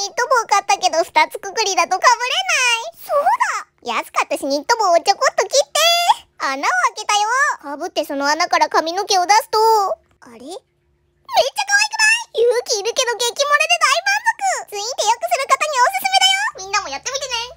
ニット帽買ったけど、二つくくりだとかぶれないそうだ安かったしニット帽をちょこっと切って穴を開けたよかぶってその穴から髪の毛を出すと、あれめっちゃ可愛くない勇気いるけど激漏れで大満足ツインでよくする方におすすめだよみんなもやってみてね